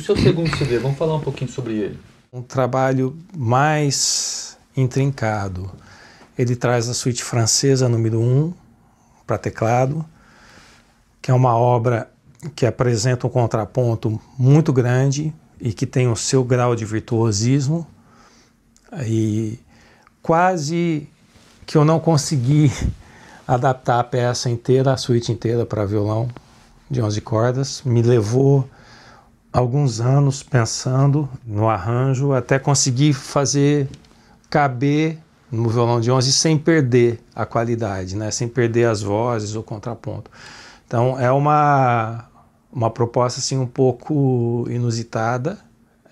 O seu segundo CD, vamos falar um pouquinho sobre ele. Um trabalho mais intrincado. Ele traz a suíte francesa número 1 um, para teclado, que é uma obra que apresenta um contraponto muito grande e que tem o seu grau de virtuosismo. E quase que eu não consegui adaptar a peça inteira, a suíte inteira para violão de 11 cordas. Me levou alguns anos pensando no arranjo até conseguir fazer caber no violão de 11 sem perder a qualidade, né? sem perder as vozes ou contraponto. Então é uma, uma proposta assim um pouco inusitada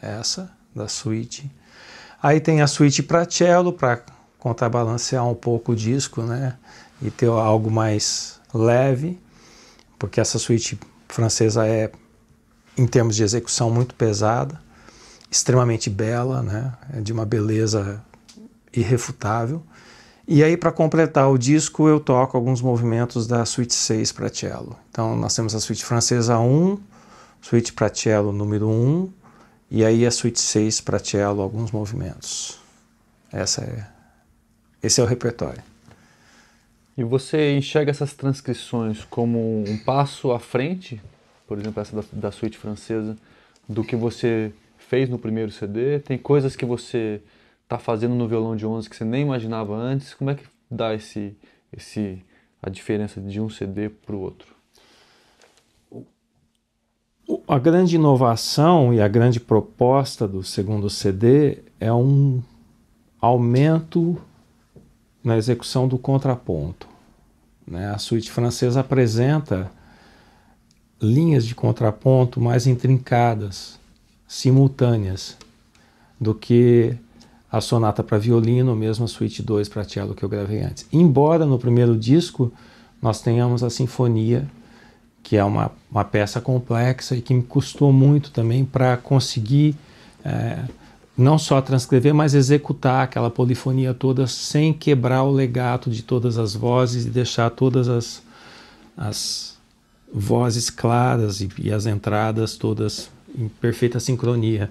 essa da suíte. Aí tem a suíte para cello para contrabalancear um pouco o disco, né? E ter algo mais leve, porque essa suíte francesa é em termos de execução muito pesada, extremamente bela, né? É de uma beleza irrefutável. E aí, para completar o disco, eu toco alguns movimentos da Suite 6 para cello. Então, nós temos a Suite Francesa 1, Suite para cello número 1, e aí a Suite 6 para cello, alguns movimentos. Essa é, esse é o repertório. E você enxerga essas transcrições como um passo à frente por exemplo, essa da, da suíte francesa, do que você fez no primeiro CD? Tem coisas que você está fazendo no violão de 11 que você nem imaginava antes? Como é que dá esse, esse a diferença de um CD para o outro? A grande inovação e a grande proposta do segundo CD é um aumento na execução do contraponto. Né? A suíte francesa apresenta linhas de contraponto mais intrincadas, simultâneas, do que a sonata para violino ou mesmo a suíte 2 para cello que eu gravei antes. Embora no primeiro disco nós tenhamos a sinfonia, que é uma, uma peça complexa e que me custou muito também para conseguir é, não só transcrever, mas executar aquela polifonia toda sem quebrar o legato de todas as vozes e deixar todas as, as vozes claras e, e as entradas todas em perfeita sincronia.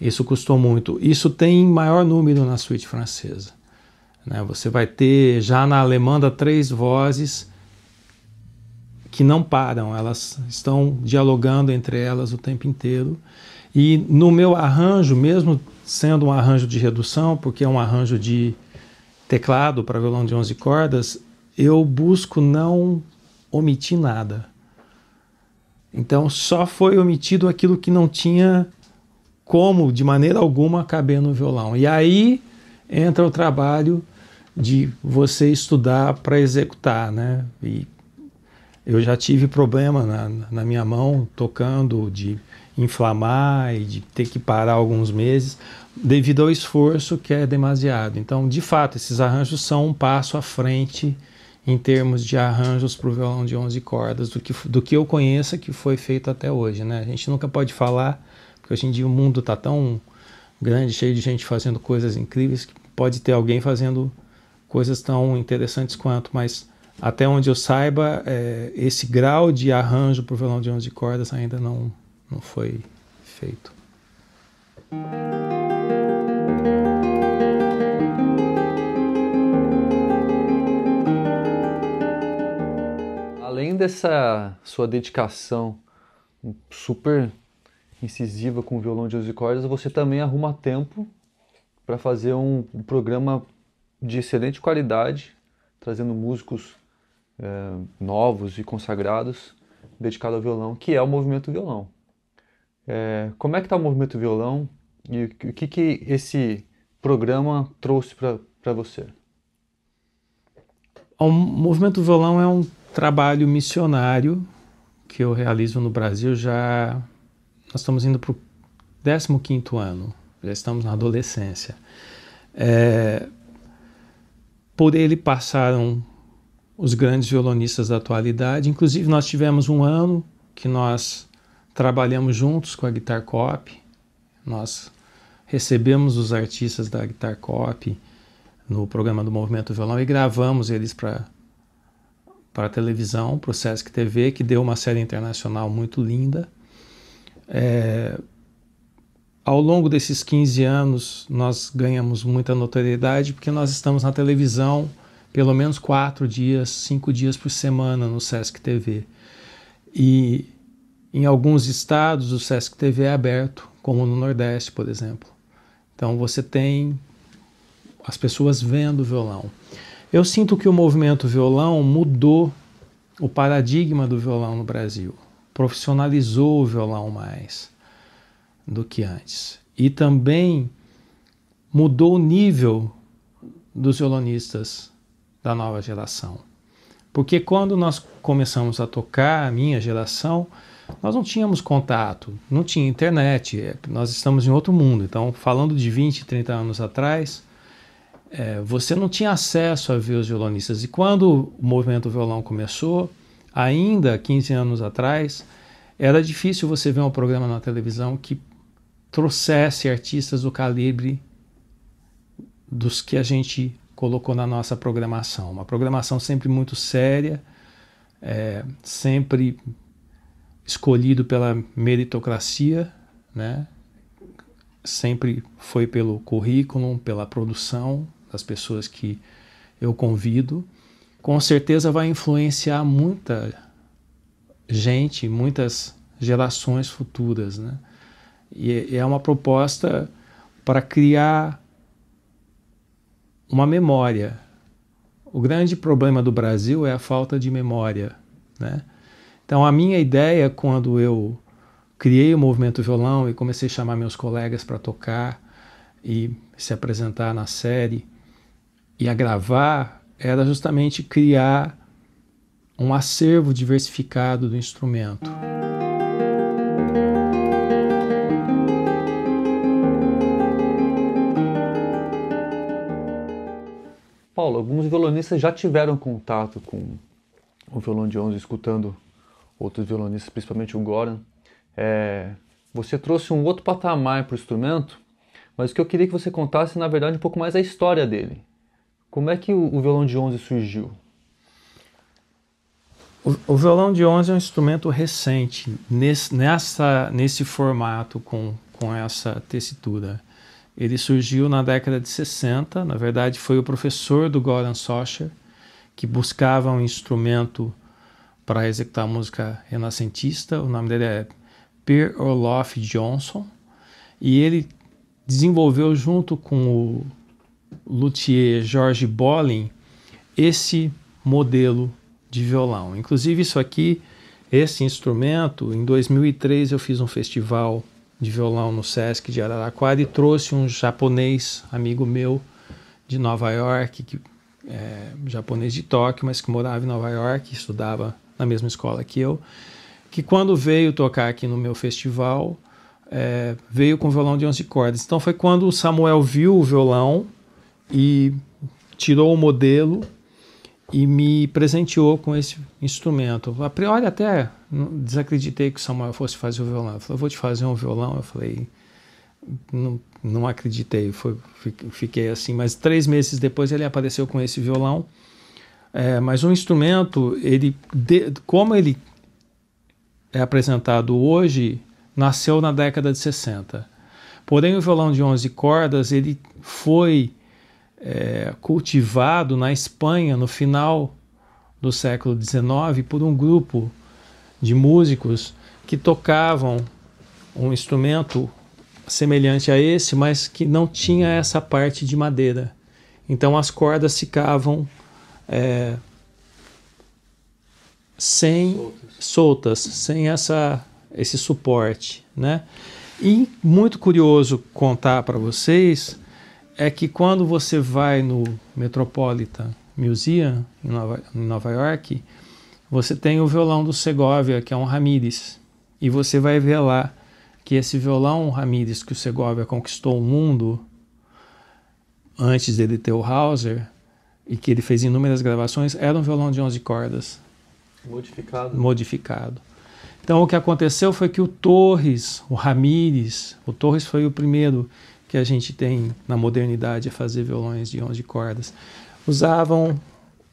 Isso custou muito. Isso tem maior número na suíte francesa. Né? Você vai ter já na alemã três vozes que não param, elas estão dialogando entre elas o tempo inteiro. E no meu arranjo, mesmo sendo um arranjo de redução, porque é um arranjo de teclado para violão de 11 cordas, eu busco não omitir nada. Então só foi omitido aquilo que não tinha como, de maneira alguma, caber no violão. E aí entra o trabalho de você estudar para executar, né? E eu já tive problema na, na minha mão tocando de inflamar e de ter que parar alguns meses devido ao esforço que é demasiado. Então, de fato, esses arranjos são um passo à frente em termos de arranjos para o violão de 11 cordas do que, do que eu conheça que foi feito até hoje. Né? A gente nunca pode falar, porque hoje em dia o mundo está tão grande, cheio de gente fazendo coisas incríveis, que pode ter alguém fazendo coisas tão interessantes quanto, mas até onde eu saiba, é, esse grau de arranjo para o violão de 11 cordas ainda não, não foi feito. dessa sua dedicação super incisiva com o violão de 11 cordas, você também arruma tempo para fazer um, um, programa de excelente qualidade, trazendo músicos é, novos e consagrados dedicado ao violão, que é o movimento violão. É, como é que está o movimento violão e o que, que esse programa trouxe para você? O movimento violão é um trabalho missionário que eu realizo no Brasil já. Nós estamos indo para o 15 ano, já estamos na adolescência. É, por ele passaram os grandes violonistas da atualidade. Inclusive, nós tivemos um ano que nós trabalhamos juntos com a Guitar Cop, nós recebemos os artistas da Guitar Cop no programa do Movimento Violão e gravamos eles para para televisão, para o Sesc TV, que deu uma série internacional muito linda. É, ao longo desses 15 anos, nós ganhamos muita notoriedade porque nós estamos na televisão pelo menos quatro dias, cinco dias por semana no Sesc TV. E em alguns estados, o Sesc TV é aberto, como no Nordeste, por exemplo. Então você tem as pessoas vendo o violão. Eu sinto que o movimento violão mudou o paradigma do violão no Brasil, profissionalizou o violão mais do que antes e também mudou o nível dos violonistas da nova geração. Porque quando nós começamos a tocar, a minha geração, nós não tínhamos contato, não tinha internet, é, nós estamos em outro mundo. Então, falando de 20, 30 anos atrás, é, você não tinha acesso a ver os violonistas. E quando o movimento violão começou, ainda 15 anos atrás, era difícil você ver um programa na televisão que trouxesse artistas do calibre dos que a gente colocou na nossa programação. Uma programação sempre muito séria, é, sempre escolhido pela meritocracia, né? sempre foi pelo currículo, pela produção, das pessoas que eu convido, com certeza vai influenciar muita gente, muitas gerações futuras. Né? E é, é uma proposta para criar uma memória. O grande problema do Brasil é a falta de memória. Né? Então, a minha ideia quando eu criei o movimento violão e comecei a chamar meus colegas para tocar e se apresentar na série e agravar era justamente criar um acervo diversificado do instrumento. Paulo, alguns violonistas já tiveram contato com o violão de onze, escutando outros violonistas, principalmente o Goran. É, você trouxe um outro patamar para o instrumento, mas o que eu queria que você contasse, na verdade, um pouco mais a história dele. Como é que o, o violão de 11 surgiu? O, o, violão de 11 é um instrumento recente nesse, nessa, nesse formato, com, com essa tessitura. Ele surgiu na década de 60. Na verdade, foi o professor do Goran Socher que buscava um instrumento para executar música renascentista. O nome dele é Per Olof Johnson. E ele desenvolveu junto com o luthier George Bolling esse modelo de violão. Inclusive isso aqui, esse instrumento, em 2003 eu fiz um festival de violão no SESC de Araraquara e trouxe um japonês amigo meu de Nova York, que é japonês de Tóquio, mas que morava em Nova York, estudava na mesma escola que eu, que quando veio tocar aqui no meu festival, é, veio com violão de 11 cordas. Então foi quando o Samuel viu o violão e tirou o modelo e me presenteou com esse instrumento. A priori até desacreditei que o Samuel fosse fazer o violão. Ele falou, vou te fazer um violão. Eu falei, não, não acreditei. Foi, fiquei assim. Mas três meses depois ele apareceu com esse violão. É, mas um instrumento, ele, de, como ele é apresentado hoje, nasceu na década de 60. Porém, o violão de 11 cordas, ele foi é, cultivado na Espanha no final do século XIX por um grupo de músicos que tocavam um instrumento semelhante a esse, mas que não tinha essa parte de madeira. Então as cordas ficavam é, sem soltas. soltas, sem essa, esse suporte, né? E muito curioso contar para vocês é que quando você vai no Metropolitan Museum, em Nova, em Nova York, você tem o violão do Segovia, que é um Ramírez, e você vai ver lá que esse violão Ramírez que o Segovia conquistou o mundo antes dele ter o Hauser e que ele fez inúmeras gravações, era um violão de 11 cordas. Modificado. Modificado. Então o que aconteceu foi que o Torres, o Ramírez, o Torres foi o primeiro que a gente tem na modernidade a é fazer violões de 11 cordas. Usavam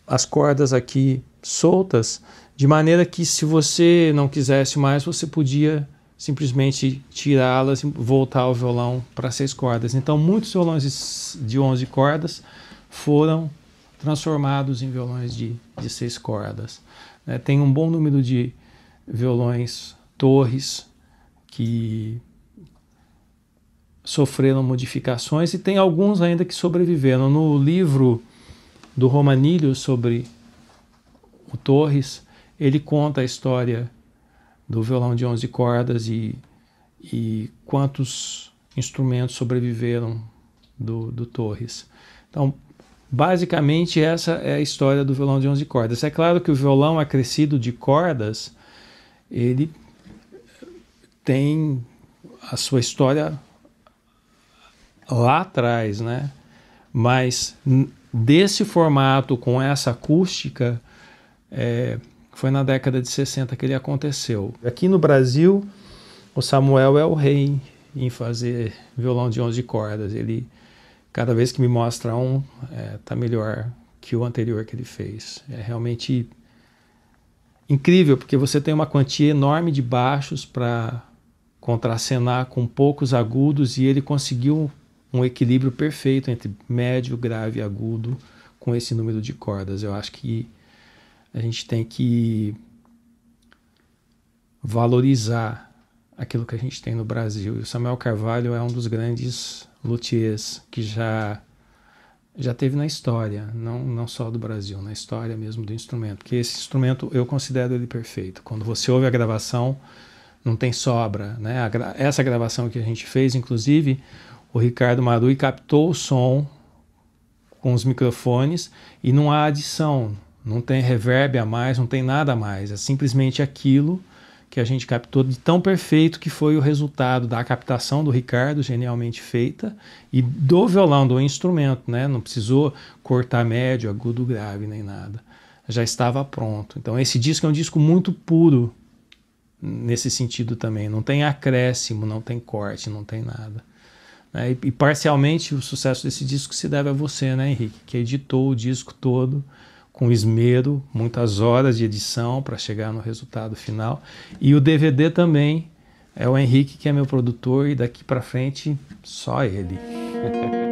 as cordas aqui soltas, de maneira que se você não quisesse mais, você podia simplesmente tirá-las e voltar ao violão para seis cordas. Então, muitos violões de 11 cordas foram transformados em violões de, de seis cordas. É, tem um bom número de violões torres que sofreram modificações e tem alguns ainda que sobreviveram. No livro do Romanilho sobre o Torres, ele conta a história do violão de 11 cordas e, e quantos instrumentos sobreviveram do, do Torres. Então, basicamente, essa é a história do violão de 11 cordas. É claro que o violão acrescido de cordas, ele tem a sua história lá atrás, né? Mas desse formato, com essa acústica, é, foi na década de 60 que ele aconteceu. Aqui no Brasil, o Samuel é o rei em fazer violão de 11 cordas. Ele, cada vez que me mostra um, é, tá melhor que o anterior que ele fez. É realmente incrível, porque você tem uma quantia enorme de baixos para contracenar com poucos agudos e ele conseguiu um equilíbrio perfeito entre médio, grave e agudo com esse número de cordas. Eu acho que a gente tem que valorizar aquilo que a gente tem no Brasil. E o Samuel Carvalho é um dos grandes luthiers que já já teve na história, não, não só do Brasil, na história mesmo do instrumento. Porque esse instrumento eu considero ele perfeito. Quando você ouve a gravação, não tem sobra. Né? Gra essa gravação que a gente fez, inclusive, o Ricardo Marui captou o som com os microfones e não há adição, não tem reverb a mais, não tem nada a mais. É simplesmente aquilo que a gente captou de tão perfeito que foi o resultado da captação do Ricardo, genialmente feita, e do violão, do instrumento, né? Não precisou cortar médio, agudo, grave, nem nada. Já estava pronto. Então esse disco é um disco muito puro nesse sentido também. Não tem acréscimo, não tem corte, não tem nada. Né? E, e, parcialmente o sucesso desse disco se deve a você, né, Henrique, que editou o disco todo com esmero, muitas horas de edição para chegar no resultado final. E o DVD também é o Henrique que é meu produtor e daqui para frente só ele.